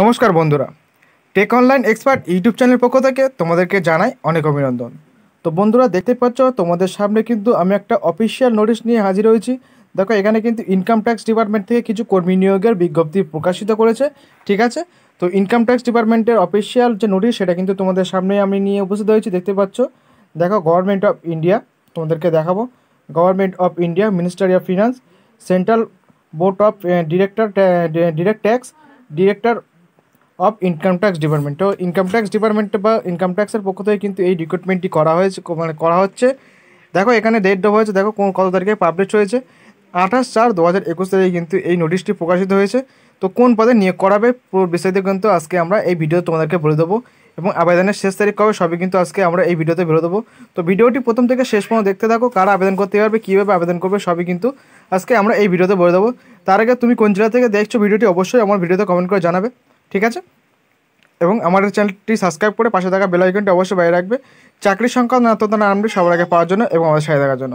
নমস্কার বন্ধুরা tech online expert YouTube channel পক্ষ থেকে তোমাদেরকে জানাই অনেক অভিনন্দন তো বন্ধুরা দেখতে পাচ্ছ তোমাদের সামনে কিন্তু আমি একটা অফিসিয়াল নোটিশ নিয়ে হাজির হয়েছি দেখো এখানে কিন্তু ইনকাম ট্যাক্স ডিপার্টমেন্ট থেকে কিছু কর্মী নিয়োগের বিজ্ঞপ্তি প্রকাশিত করেছে ঠিক আছে তো ইনকাম ট্যাক্স ডিপার্টমেন্টের অফিসিয়াল যে নোটিশ সেটা কিন্তু তোমাদের সামনে আমি নিয়ে উপস্থিত হয়েছি দেখতে পাচ্ছ দেখো গভর্নমেন্ট অফ ইন্ডিয়া তোমাদেরকে দেখাবো government of India ministry of finance central board of director direct tax director of income tax department তো ইনকাম ট্যাক্স ডিপার্টমেন্ট বা ইনকাম ট্যাক্সের পক্ষ থেকে কিন্তু এই রিক্রুটমেন্টটি করা হয়েছে মানে করা হচ্ছে দেখো এখানে ডেট দেওয়া হয়েছে দেখো কোন কত তারিখে পাবলিশ হয়েছে আঠাশ চার দু হাজার একুশ তারিখে কিন্তু এই নোটিশটি প্রকাশিত হয়েছে তো কোন পদে নিয়োগ করাবে পুরো বিস্তারিত কিন্তু আজকে আমরা এই ভিডিও তোমাদেরকে বলে দেবো এবং আবেদনের শেষ তারিখ কবে সবই কিন্তু আজকে আমরা এই ভিডিওতে বেরো দেবো তো ভিডিওটি প্রথম থেকে শেষ পর্যন্ত দেখতে থাকো কারা আবেদন করতে পারবে কীভাবে আবেদন করবে সবই কিন্তু আজকে আমরা এই ভিডিওতে বলে দেবো তার আগে তুমি কোন জেলা থেকে দেখছো ভিডিওটি অবশ্যই আমার ভিডিওতে কমেন্ট করে জানাবে ঠিক আছে এবং আমাদের চ্যানেলটি সাবস্ক্রাইব করে পাশে থাকা বেলাইকনটি অবশ্যই বাইরে রাখবে চাকরি সংক্রান্ত না নামটি সবার আগে পাওয়ার জন্য এবং আমাদের সাথে থাকার জন্য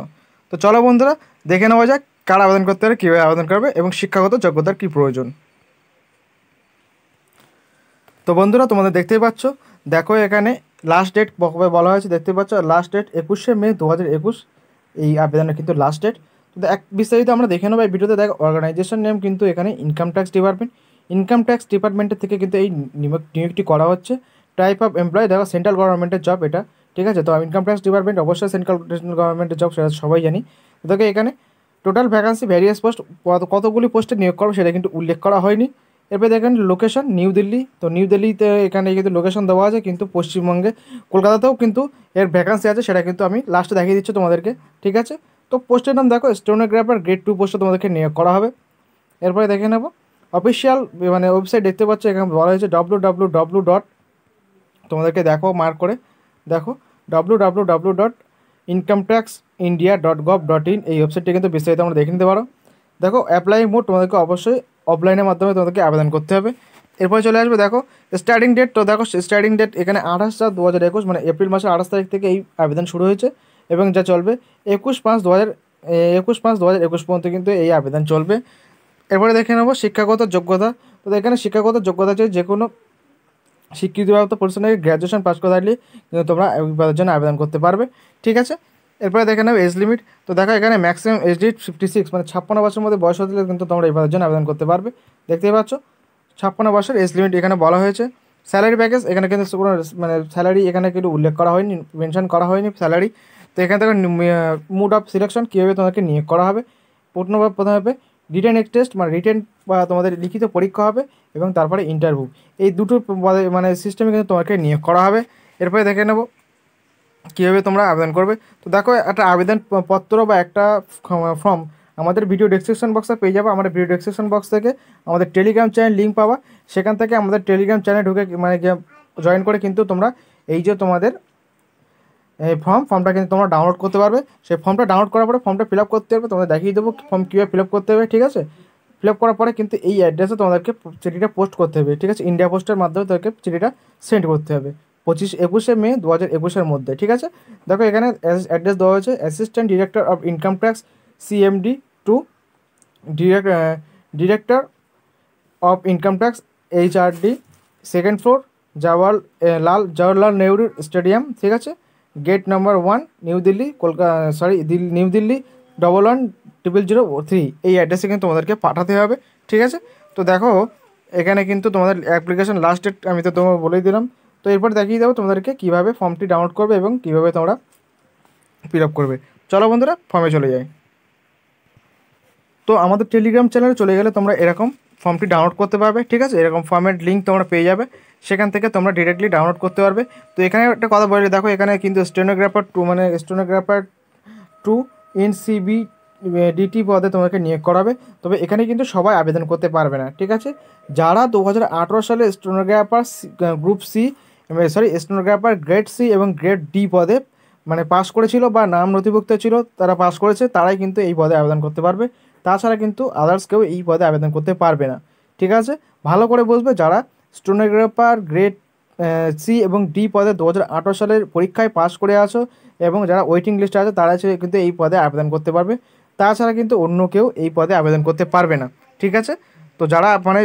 তো চলো বন্ধুরা দেখে নেওয়া যাক কার আবেদন করতে পারে কীভাবে আবেদন করবে এবং শিক্ষাগত যোগ্যতার কী প্রয়োজন তো বন্ধুরা তোমাদের দেখতেই পাচ্ছ দেখো এখানে লাস্ট ডেট বলা হয়েছে দেখতে পাচ্ছ লাস্ট ডেট একুশে মে দু এই আবেদনের কিন্তু লাস্ট ডেট তো এক বিস্তারিত আমরা দেখে নেবো এই ভিডিওতে দেখ অর্গানাইজেশন নেম কিন্তু এখানে income tax department income tax ডিপার্টমেন্টের থেকে কিন্তু এই নিয়োগটি করা হচ্ছে টাইপ অফ এমপ্লয় দেখো সেন্ট্রাল গভর্নমেন্টের জব এটা ঠিক আছে তো ইনকাম ট্যাক্স ডিপার্টমেন্ট অবশ্যই সেন্ট্রাল গভর্নমেন্টের জব সেটা সবাই জানি দেখো এখানে টোটাল ভ্যাকান্সি ভ্যারিয়াস পোস্ট কতগুলি পোস্টে নিয়োগ করবে সেটা কিন্তু উল্লেখ করা হয়নি এরপরে দেখেন লোকেশন নিউ দিল্লি তো নিউ দিল্লিতে এখানে কিন্তু লোকেশন দেওয়া আছে কিন্তু পশ্চিমবঙ্গে কলকাতাতেও কিন্তু এর ভ্যাকান্সি আছে সেটা কিন্তু আমি লাস্টে দেখিয়ে দিচ্ছি তোমাদেরকে ঠিক আছে তো পোস্টের নাম দেখো স্টোনোগ্রাফার গ্রেড টু পোস্টে তোমাদেরকে নিয়োগ করা হবে এরপরে দেখে নেবো অফিসিয়াল মানে ওয়েবসাইট দেখতে পাচ্ছ এখানে বলা হয়েছে ডাব্লু ডাব্লু ডাব্লু ডট তোমাদেরকে দেখো মার্ক করে দেখো W W W dot income tax India dot gov dot in এই ওয়েবসাইটটি কিন্তু বিস্তারিত আমরা দেখে নিতে পারো দেখো অ্যাপ্লাই মোড তোমাদেরকে অবশ্যই অফলাইনের মাধ্যমে তোমাদেরকে আবেদন করতে হবে এরপরে চলে আসবে দেখো স্টার্টিং ডেট তো দেখো স্টার্টিং ডেট এখানে আঠাশ চার দু হাজার একুশ মানে এপ্রিল মাসের আঠাশ তারিখ থেকে এই আবেদন শুরু হয়েছে এবং যা চলবে একুশ পাঁচ দু হাজার একুশ পাঁচ দু হাজার একুশ পর্যন্ত কিন্তু এই আবেদন চলবে এরপরে দেখে নেবো শিক্ষাগত যোগ্যতা তো এখানে শিক্ষাগত যোগ্যতা চাই যে কোনো স্বীকৃতিপ্রাপ্ত প্রতিষ্ঠান গ্র্যাজুয়েশন পাস করে থাকলে কিন্তু তোমরা পদের জন্য আবেদন করতে পারবে ঠিক আছে এরপরে দেখে নেবো এজ লিমিট তো দেখো এখানে maximum age limit fifty six মানে ছাপ্পান্ন বছরের মধ্যে বয়স হতে কিন্তু তোমরা এই পদের জন্য আবেদন করতে পারবে দেখতেই পাচ্ছ ছাপ্পান্ন বছর এজ লিমিট এখানে বলা হয়েছে স্যালারি প্যাকেজ এখানে কিন্তু কোনো মানে স্যালারি এখানে কিন্তু উল্লেখ করা হয়নি মেনশন করা হয়নি স্যালারি তো এখানে থেকে মুড অফ সিলেকশন কীভাবে তোমাকে নিয়োগ করা হবে প্রথম প্রথমে রিটেন টেস্ট মানে রিটেন বা তোমাদের লিখিত পরীক্ষা হবে এবং তারপরে ইন্টারভিউ এই দুটো মানে সিস্টেমে কিন্তু তোমাকে নিয়োগ করা হবে এরপরে দেখে নেব কীভাবে তোমরা আবেদন করবে তো দেখো একটা আবেদন পত্র বা একটা ফর্ম আমাদের ভিডিও ডেসক্রিপশন বক্সে পেয়ে যাবো আমাদের ভিডিও ডেসক্রিপশন বক্স থেকে আমাদের টেলিগ্রাম চ্যানেল লিঙ্ক পাওয়া সেখান থেকে আমাদের টেলিগ্রাম চ্যানেল ঢুকে মানে জয়েন করে কিন্তু তোমরা এই যে তোমাদের এই ফর্ম ফর্মটা কিন্তু তোমরা ডাউনলোড করতে পারবে সেই ফর্মটা ডাউনলোড করার পরে ফর্মটা ফিল করতে হবে তোমাদের দেখিয়ে দেবো ফর্ম কীভাবে ফিল করতে হবে ঠিক আছে ফিল করার পরে কিন্তু এই অ্যাড্রেসে তোমাদেরকে চিঠিটা পোস্ট করতে হবে ঠিক আছে ইন্ডিয়া পোস্টের মাধ্যমে তোমাদেরকে চিঠিটা সেন্ড করতে হবে পঁচিশ একুশে মে দু হাজার একুশের মধ্যে ঠিক আছে দেখো এখানে অ্যাড্রেস দেওয়া হয়েছে assistant director of income tax CMD to director of income tax HRD second floor জাওয়াল লাল জওয়াহরলাল নেহরুর স্টেডিয়াম ঠিক আছে gate number one New Delhi Kolkata sorry Delhi New Delhi double one triple zero three এই অ্যাড্রেসে কিন্তু তোমাদেরকে পাঠাতে হবে ঠিক আছে তো দেখো এখানে কিন্তু তোমাদের অ্যাপ্লিকেশন লাস্ট ডেট আমি তো তোমাকে বলেই দিলাম তো এরপর দেখিয়ে দেবো তোমাদেরকে কীভাবে ফর্মটি ডাউনলোড করবে এবং কীভাবে তোমরা ফিল আপ করবে চলো বন্ধুরা ফর্মে চলে যাই তো আমাদের টেলিগ্রাম চ্যানেলে চলে গেলে তোমরা এরকম ফর্মটি ডাউনলোড করতে পারবে ঠিক আছে এরকম ফর্মের লিঙ্ক তোমরা পেয়ে যাবে সেখান থেকে তোমরা ডিরেক্টলি ডাউনলোড করতে পারবে তো এখানে একটা কথা বলে দেখো এখানে কিন্তু স্টেনোগ্রাফার টু মানে stenographer two in CB DT পদে তোমাকে নিয়োগ করাবে তবে এখানে কিন্তু সবাই আবেদন করতে পারবে না ঠিক আছে যারা দু সালে stenographer group C sorry stenographer grade C এবং গ্রেড ডি পদে মানে পাস করেছিল বা নাম নথিভুক্ত ছিল তারা পাস করেছে তারাই কিন্তু এই পদে আবেদন করতে পারবে তাছাড়া কিন্তু আদার্স কেউ এই পদে আবেদন করতে পারবে না ঠিক আছে ভালো করে বুঝবে যারা স্টোনোগ্রাফার গ্রেড সি এবং ডি পদে দু সালের পরীক্ষায় পাশ করে আসো এবং যারা ওয়েটিং লিস্টে আছে তারা কিন্তু এই পদে আবেদন করতে পারবে তাছাড়া কিন্তু অন্য কেউ এই পদে আবেদন করতে পারবে না ঠিক আছে তো যারা মানে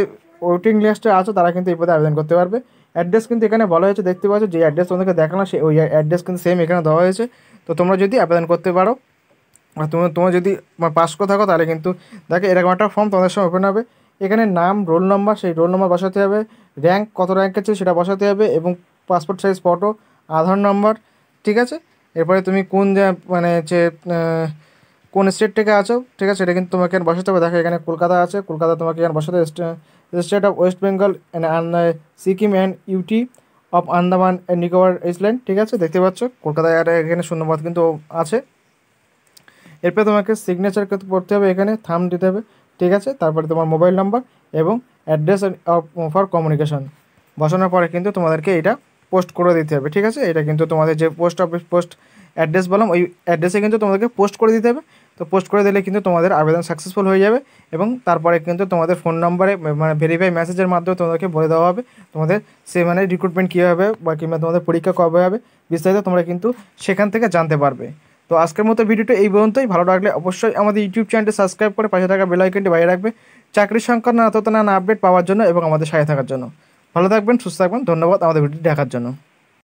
ওয়েটিং লিস্টে আছো তারা কিন্তু এই পদে আবেদন করতে পারবে অ্যাড্রেস কিন্তু এখানে বলা হয়েছে দেখতে পাচ্ছ যে অ্যাড্রেস তোমাদেরকে দেখানো সেই ওই অ্যাড্রেস কিন্তু সেম এখানে দেওয়া হয়েছে তো তোমরা যদি আবেদন করতে পারো আর তুমি তোমার যদি পাস করে থাকো তাহলে কিন্তু দেখো এরকম একটা ফর্ম তোমাদের সঙ্গে ওপেন হবে এখানে নাম রোল নম্বর সেই রোল নম্বর বসাতে হবে র্যাঙ্ক কত র্যাঙ্ক ছিল সেটা বসাতে হবে এবং passport size photo Aadhaar number ঠিক আছে এরপরে তুমি কোন মানে যে কোন স্টেট থেকে আছো ঠিক আছে এটা কিন্তু তোমাকে বসাতে হবে দেখো এখানে কলকাতা আছে কলকাতা তোমাকে এখানে বসাতে state of West Bengal and Sikkim and UT of Andaman and Nicobar island ঠিক আছে দেখতে পাচ্ছ কলকাতায় আর এখানে শূন্যবাদ কিন্তু আছে এরপরে তোমাকে সিগনেচার করতে হবে এখানে থাম দিতে হবে ঠিক আছে তারপরে তোমার মোবাইল নাম্বার এবং অ্যাড্রেস ফর কমিউনিকেশন বসানোর পরে কিন্তু তোমাদেরকে এটা পোস্ট করে দিতে হবে ঠিক আছে এটা কিন্তু তোমাদের যে পোস্ট অফিস পোস্ট অ্যাড্রেস বললাম ওই অ্যাড্রেসে কিন্তু তোমাদেরকে পোস্ট করে দিতে হবে তো পোস্ট করে দিলে কিন্তু তোমাদের আবেদন সাকসেসফুল হয়ে যাবে এবং তারপরে কিন্তু তোমাদের ফোন নাম্বারে মানে ভেরিফাই মেসেজের মাধ্যমে তোমাদেরকে বলে দেওয়া হবে তোমাদের সে মানে রিক্রুটমেন্ট কী হবে বা কিংবা তোমাদের পরীক্ষা কবে হবে বিস্তারিত তোমরা কিন্তু সেখান থেকে জানতে পারবে তো আজকের মতো ভিডিওটা এই পর্যন্তই ভালো লাগলে অবশ্যই আমাদের ইউটিউব চ্যানেলটি সাবস্ক্রাইব করে পাশে থাকা বেলাইকনটি বাইরে রাখবে চাকরি সংখ্যা নানা তত নানা আপডেট পাওয়ার জন্য এবং আমাদের সাথে থাকার জন্য ভালো থাকবেন সুস্থ থাকবেন ধন্যবাদ আমাদের ভিডিওটি দেখার জন্য